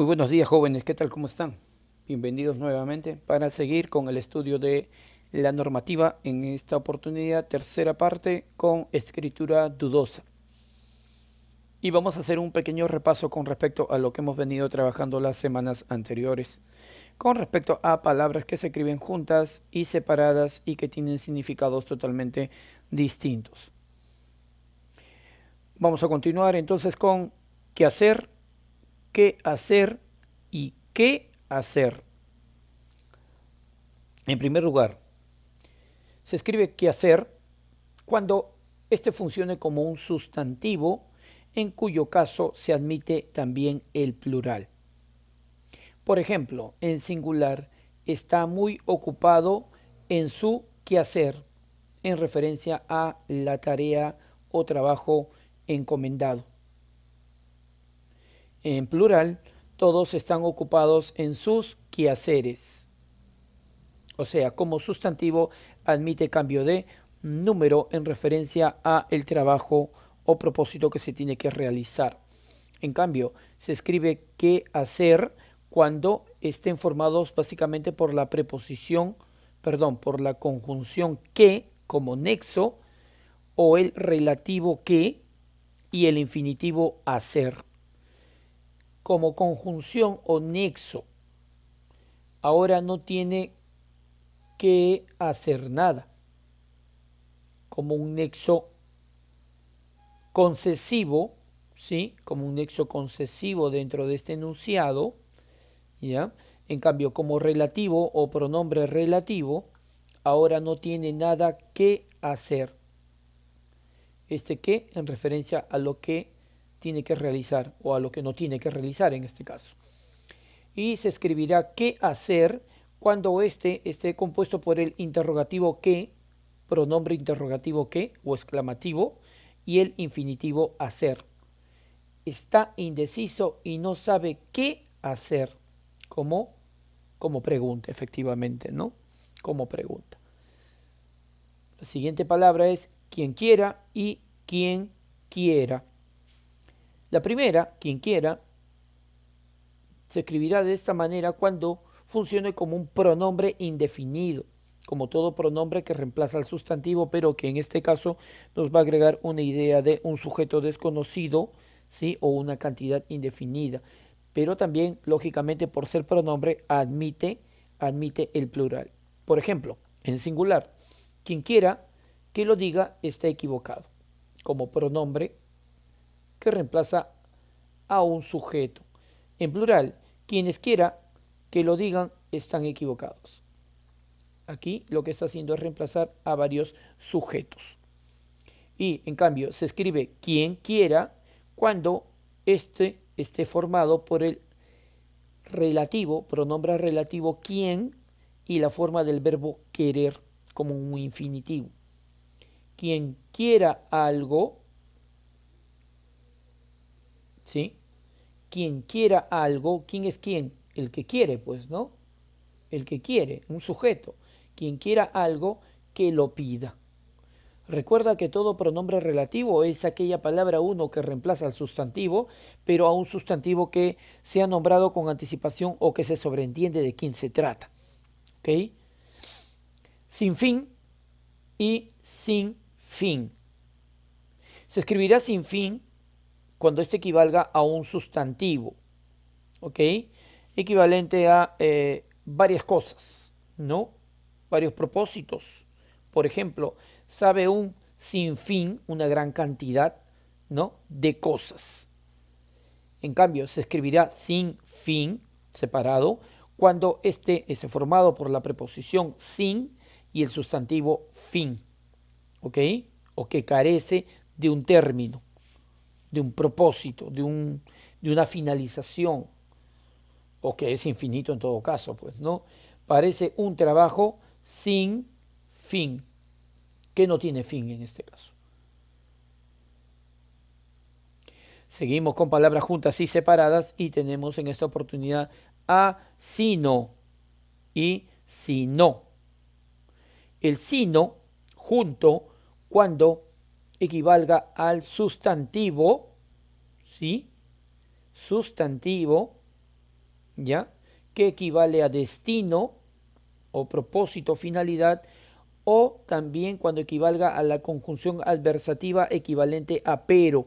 Muy buenos días jóvenes, ¿qué tal? ¿Cómo están? Bienvenidos nuevamente para seguir con el estudio de la normativa, en esta oportunidad tercera parte con escritura dudosa. Y vamos a hacer un pequeño repaso con respecto a lo que hemos venido trabajando las semanas anteriores, con respecto a palabras que se escriben juntas y separadas y que tienen significados totalmente distintos. Vamos a continuar entonces con qué hacer, qué hacer y qué hacer. En primer lugar, se escribe qué hacer cuando este funcione como un sustantivo, en cuyo caso se admite también el plural. Por ejemplo, en singular, está muy ocupado en su hacer en referencia a la tarea o trabajo encomendado en plural, todos están ocupados en sus quehaceres. O sea, como sustantivo admite cambio de número en referencia a el trabajo o propósito que se tiene que realizar. En cambio, se escribe que hacer cuando estén formados básicamente por la preposición, perdón, por la conjunción que como nexo o el relativo que y el infinitivo hacer como conjunción o nexo, ahora no tiene que hacer nada, como un nexo concesivo, ¿sí? Como un nexo concesivo dentro de este enunciado, ¿ya? En cambio, como relativo o pronombre relativo, ahora no tiene nada que hacer. Este que en referencia a lo que tiene que realizar o a lo que no tiene que realizar en este caso. Y se escribirá qué hacer cuando éste esté compuesto por el interrogativo que, pronombre interrogativo que o exclamativo y el infinitivo hacer. Está indeciso y no sabe qué hacer como, como pregunta, efectivamente, ¿no? Como pregunta. La siguiente palabra es quien quiera y quien quiera. La primera, quien quiera, se escribirá de esta manera cuando funcione como un pronombre indefinido, como todo pronombre que reemplaza al sustantivo, pero que en este caso nos va a agregar una idea de un sujeto desconocido, ¿sí? o una cantidad indefinida. Pero también, lógicamente, por ser pronombre, admite, admite el plural. Por ejemplo, en singular, quien quiera que lo diga está equivocado. Como pronombre que reemplaza a un sujeto. En plural, quienes quiera que lo digan están equivocados. Aquí lo que está haciendo es reemplazar a varios sujetos. Y en cambio se escribe quien quiera cuando este esté formado por el relativo, pronombre relativo quien y la forma del verbo querer como un infinitivo. Quien quiera algo ¿sí? Quien quiera algo, ¿quién es quién? El que quiere, pues, ¿no? El que quiere, un sujeto. Quien quiera algo, que lo pida. Recuerda que todo pronombre relativo es aquella palabra uno que reemplaza al sustantivo, pero a un sustantivo que sea nombrado con anticipación o que se sobreentiende de quién se trata. ¿Ok? Sin fin y sin fin. Se escribirá sin fin cuando este equivalga a un sustantivo, ¿ok? Equivalente a eh, varias cosas, ¿no? Varios propósitos. Por ejemplo, sabe un sin fin, una gran cantidad, ¿no? De cosas. En cambio, se escribirá sin fin, separado, cuando este es formado por la preposición sin y el sustantivo fin, ¿ok? O que carece de un término de un propósito, de, de una finalización, o que es infinito en todo caso, pues, ¿no? Parece un trabajo sin fin, que no tiene fin en este caso. Seguimos con palabras juntas y separadas y tenemos en esta oportunidad a sino y sino. El sino junto cuando equivalga al sustantivo, ¿sí? Sustantivo, ¿ya? Que equivale a destino o propósito, finalidad, o también cuando equivalga a la conjunción adversativa equivalente a pero.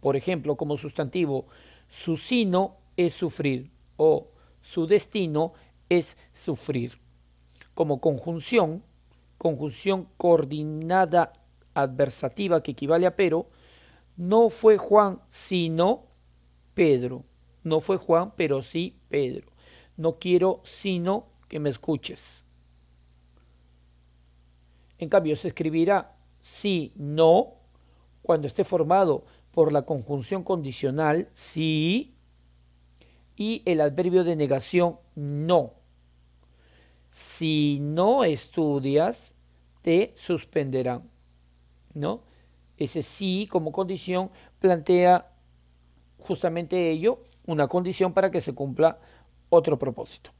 Por ejemplo, como sustantivo, su sino es sufrir o su destino es sufrir. Como conjunción, conjunción coordinada adversativa que equivale a pero, no fue Juan sino Pedro. No fue Juan, pero sí Pedro. No quiero sino que me escuches. En cambio, se escribirá si, no, cuando esté formado por la conjunción condicional sí y el adverbio de negación no. Si no estudias, te suspenderán. ¿no? Ese sí como condición plantea justamente ello, una condición para que se cumpla otro propósito.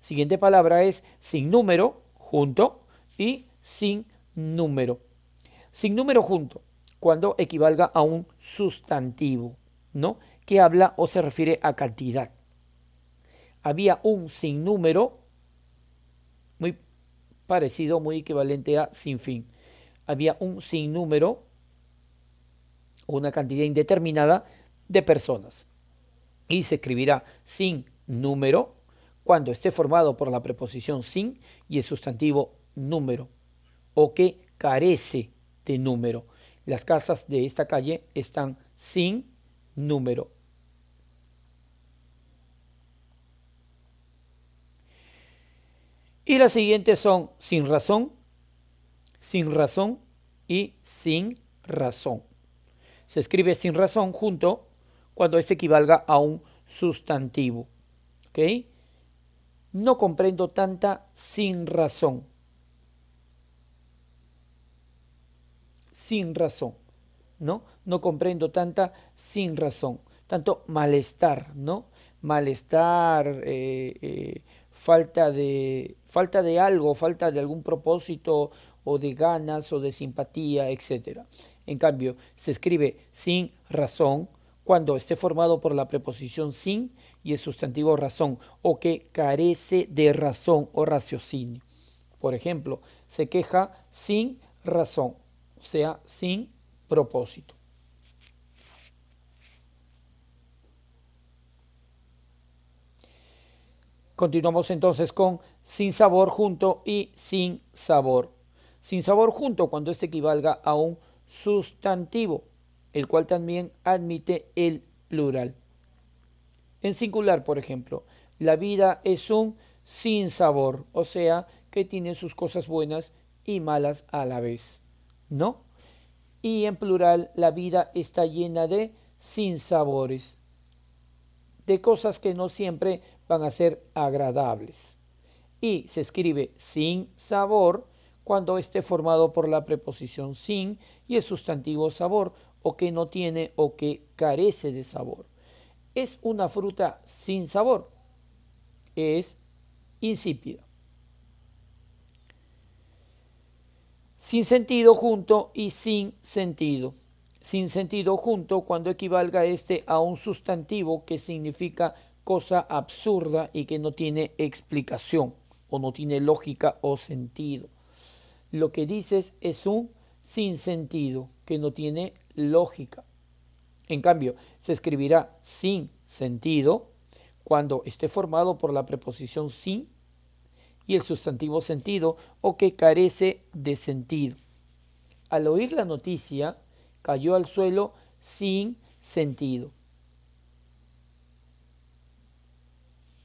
Siguiente palabra es sin número, junto, y sin número. Sin número junto, cuando equivalga a un sustantivo, ¿no? Que habla o se refiere a cantidad. Había un sin número muy parecido, muy equivalente a sin fin había un sinnúmero número una cantidad indeterminada de personas. Y se escribirá sin número cuando esté formado por la preposición sin y el sustantivo número o que carece de número. Las casas de esta calle están sin número. Y las siguientes son sin razón, sin razón y sin razón. Se escribe sin razón junto cuando este equivalga a un sustantivo. ¿Ok? No comprendo tanta sin razón. Sin razón, ¿no? No comprendo tanta sin razón. Tanto malestar, ¿no? Malestar, eh, eh, falta, de, falta de algo, falta de algún propósito, o de ganas o de simpatía, etc. En cambio, se escribe sin razón cuando esté formado por la preposición sin y el sustantivo razón o que carece de razón o raciocinio. Por ejemplo, se queja sin razón, o sea, sin propósito. Continuamos entonces con sin sabor junto y sin sabor sin sabor junto cuando este equivalga a un sustantivo, el cual también admite el plural. En singular, por ejemplo, la vida es un sin sabor, o sea, que tiene sus cosas buenas y malas a la vez, ¿no? Y en plural, la vida está llena de sinsabores, de cosas que no siempre van a ser agradables. Y se escribe sin sabor cuando esté formado por la preposición sin y el sustantivo sabor o que no tiene o que carece de sabor. Es una fruta sin sabor. Es insípida. Sin sentido junto y sin sentido. Sin sentido junto cuando equivalga este a un sustantivo que significa cosa absurda y que no tiene explicación o no tiene lógica o sentido lo que dices es un sinsentido que no tiene lógica. En cambio, se escribirá sin sentido cuando esté formado por la preposición sin y el sustantivo sentido o que carece de sentido. Al oír la noticia, cayó al suelo sin sentido.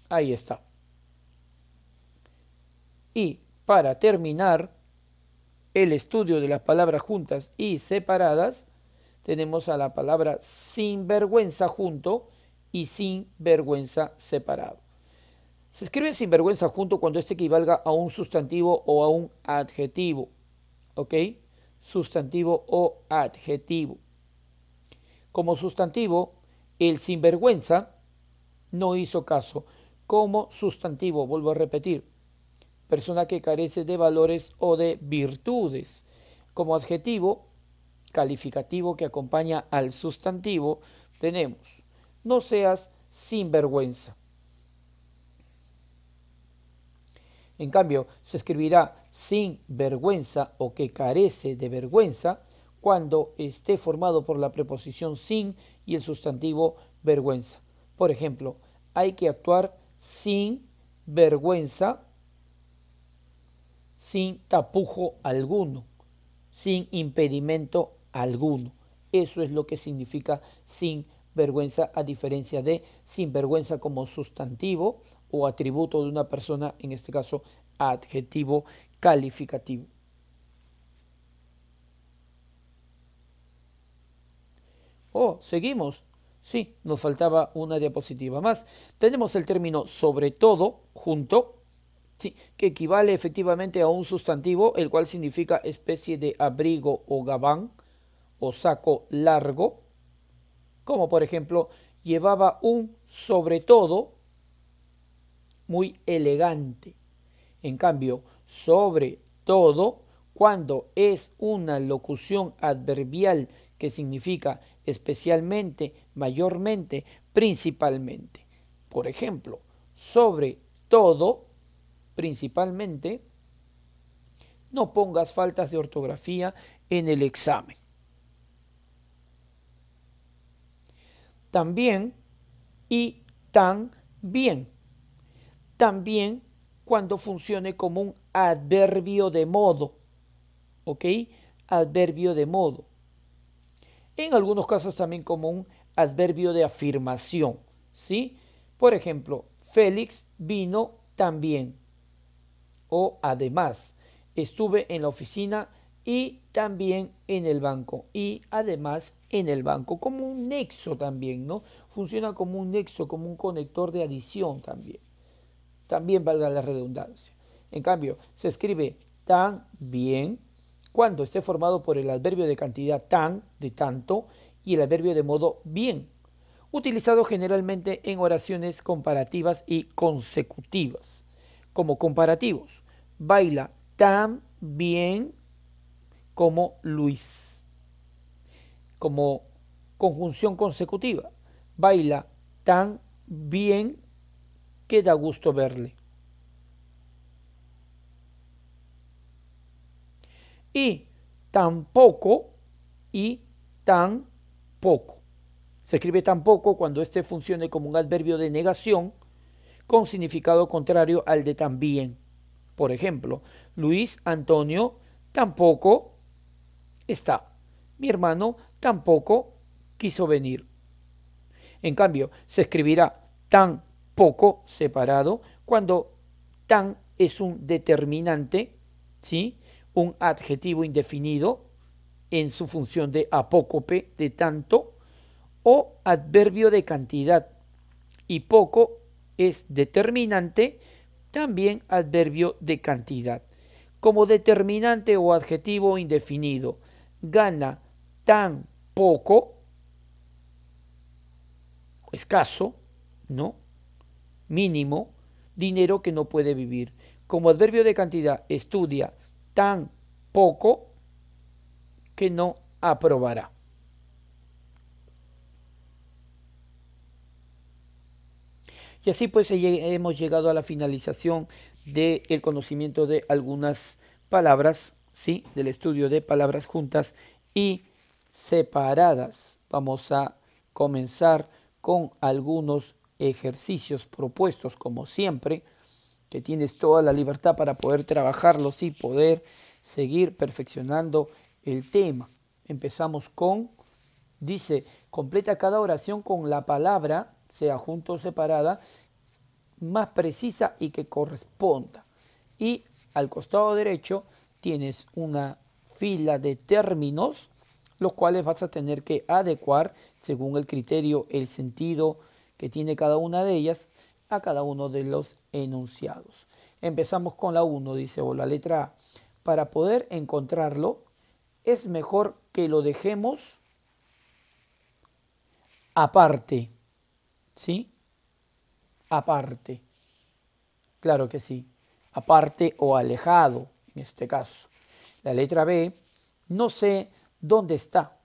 Ahí está. Y para terminar, el estudio de las palabras juntas y separadas, tenemos a la palabra sinvergüenza junto y sinvergüenza separado. Se escribe sinvergüenza junto cuando este equivalga a un sustantivo o a un adjetivo. ¿Ok? Sustantivo o adjetivo. Como sustantivo, el sinvergüenza no hizo caso. Como sustantivo, vuelvo a repetir, persona que carece de valores o de virtudes. Como adjetivo calificativo que acompaña al sustantivo, tenemos, no seas sin vergüenza En cambio, se escribirá sin vergüenza o que carece de vergüenza cuando esté formado por la preposición sin y el sustantivo vergüenza. Por ejemplo, hay que actuar sin vergüenza sin tapujo alguno, sin impedimento alguno. Eso es lo que significa sin vergüenza, a diferencia de sinvergüenza como sustantivo o atributo de una persona, en este caso adjetivo calificativo. Oh, seguimos. Sí, nos faltaba una diapositiva más. Tenemos el término sobre todo junto que equivale efectivamente a un sustantivo, el cual significa especie de abrigo o gabán o saco largo, como por ejemplo, llevaba un sobre todo muy elegante. En cambio, sobre todo, cuando es una locución adverbial que significa especialmente, mayormente, principalmente. Por ejemplo, sobre todo, principalmente, no pongas faltas de ortografía en el examen. También y tan bien. También cuando funcione como un adverbio de modo. ¿Ok? Adverbio de modo. En algunos casos también como un adverbio de afirmación. ¿Sí? Por ejemplo, Félix vino también o además. Estuve en la oficina y también en el banco y además en el banco como un nexo también, ¿no? Funciona como un nexo, como un conector de adición también. También valga la redundancia. En cambio, se escribe tan bien cuando esté formado por el adverbio de cantidad tan, de tanto, y el adverbio de modo bien, utilizado generalmente en oraciones comparativas y consecutivas, como comparativos baila tan bien como Luis. Como conjunción consecutiva. Baila tan bien que da gusto verle. Y tampoco y tan poco. Se escribe tampoco cuando este funcione como un adverbio de negación con significado contrario al de también por ejemplo, Luis Antonio tampoco está. Mi hermano tampoco quiso venir. En cambio, se escribirá tan poco separado cuando tan es un determinante, ¿sí? un adjetivo indefinido en su función de apócope, de tanto, o adverbio de cantidad. Y poco es determinante también adverbio de cantidad. Como determinante o adjetivo indefinido, gana tan poco, escaso, ¿no? Mínimo, dinero que no puede vivir. Como adverbio de cantidad, estudia tan poco que no aprobará. Y así pues hemos llegado a la finalización del conocimiento de algunas palabras, ¿sí? Del estudio de palabras juntas y separadas. Vamos a comenzar con algunos ejercicios propuestos, como siempre, que tienes toda la libertad para poder trabajarlos y poder seguir perfeccionando el tema. Empezamos con, dice, completa cada oración con la palabra sea junto o separada, más precisa y que corresponda. Y al costado derecho tienes una fila de términos, los cuales vas a tener que adecuar según el criterio, el sentido que tiene cada una de ellas a cada uno de los enunciados. Empezamos con la 1, dice, o la letra A. Para poder encontrarlo, es mejor que lo dejemos aparte ¿Sí? Aparte. Claro que sí. Aparte o alejado, en este caso. La letra B, no sé dónde está,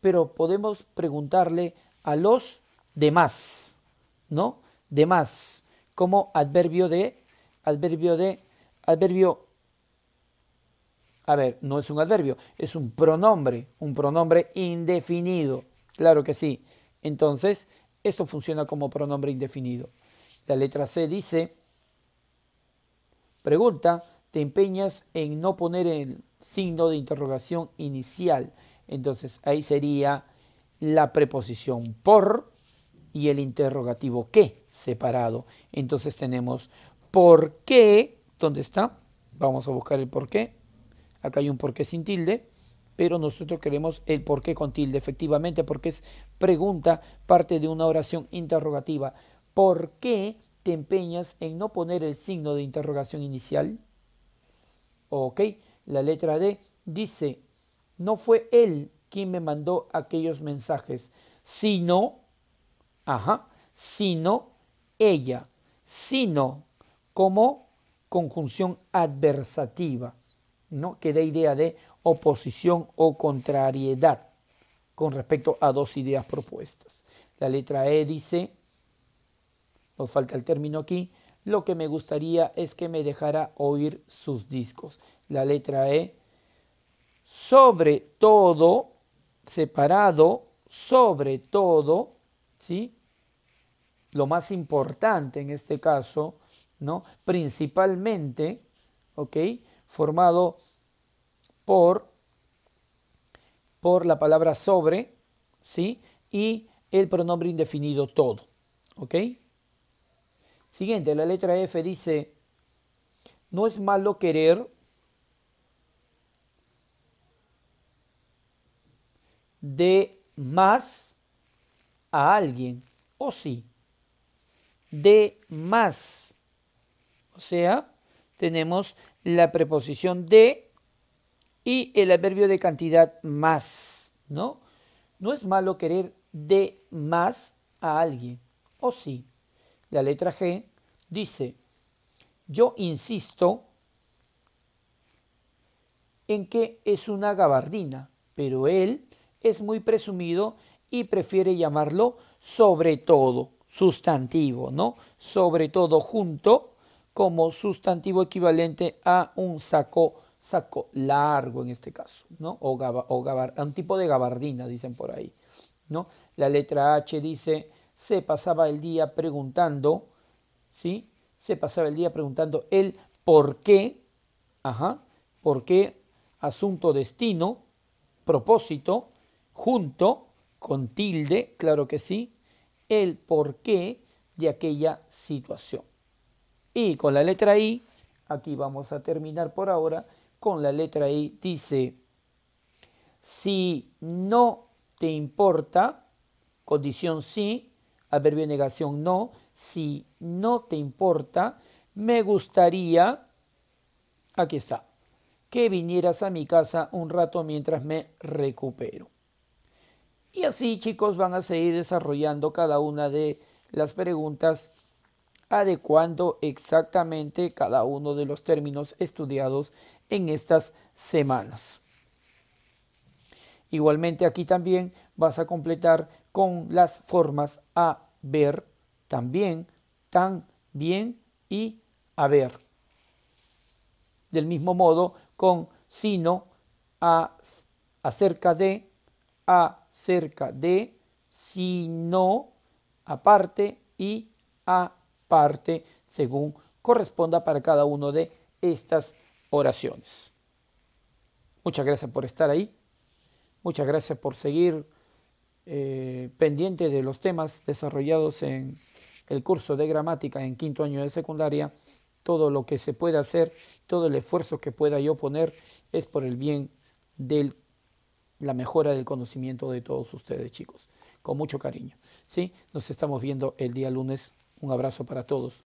pero podemos preguntarle a los demás, ¿no? Demás, como adverbio de, adverbio de, adverbio a ver, no es un adverbio, es un pronombre, un pronombre indefinido. Claro que sí. Entonces, esto funciona como pronombre indefinido. La letra C dice, pregunta, te empeñas en no poner el signo de interrogación inicial. Entonces ahí sería la preposición por y el interrogativo qué separado. Entonces tenemos por qué, ¿dónde está? Vamos a buscar el por qué. Acá hay un por qué sin tilde pero nosotros queremos el por qué con tilde, efectivamente, porque es pregunta, parte de una oración interrogativa. ¿Por qué te empeñas en no poner el signo de interrogación inicial? Ok, la letra D dice, no fue él quien me mandó aquellos mensajes, sino, ajá, sino ella, sino como conjunción adversativa, ¿no? Que da idea de oposición o contrariedad con respecto a dos ideas propuestas. La letra E dice, nos falta el término aquí, lo que me gustaría es que me dejara oír sus discos. La letra E, sobre todo, separado, sobre todo, ¿sí? Lo más importante en este caso, ¿no? Principalmente, ¿ok? Formado por, por la palabra sobre, ¿sí? Y el pronombre indefinido todo, ¿ok? Siguiente, la letra F dice, no es malo querer de más a alguien, o sí, de más. O sea, tenemos la preposición de y el adverbio de cantidad más, ¿no? No es malo querer de más a alguien, o sí. La letra G dice, yo insisto en que es una gabardina, pero él es muy presumido y prefiere llamarlo sobre todo, sustantivo, ¿no? Sobre todo junto como sustantivo equivalente a un saco saco largo en este caso, ¿no? O, gabar, o un tipo de gabardina, dicen por ahí, ¿no? La letra H dice, se pasaba el día preguntando, ¿sí? Se pasaba el día preguntando el por qué, ajá, por qué, asunto, destino, propósito, junto, con tilde, claro que sí, el por qué de aquella situación. Y con la letra I, aquí vamos a terminar por ahora, con la letra I dice, si no te importa, condición sí, adverbio negación no, si no te importa, me gustaría, aquí está, que vinieras a mi casa un rato mientras me recupero. Y así chicos van a seguir desarrollando cada una de las preguntas adecuando exactamente cada uno de los términos estudiados en estas semanas. Igualmente aquí también vas a completar con las formas a ver, también, tan, bien y haber. Del mismo modo con sino, a, acerca de, acerca de, sino, aparte y a parte según corresponda para cada una de estas oraciones. Muchas gracias por estar ahí. Muchas gracias por seguir eh, pendiente de los temas desarrollados en el curso de gramática en quinto año de secundaria. Todo lo que se pueda hacer, todo el esfuerzo que pueda yo poner es por el bien de la mejora del conocimiento de todos ustedes, chicos. Con mucho cariño. ¿sí? Nos estamos viendo el día lunes un abrazo para todos.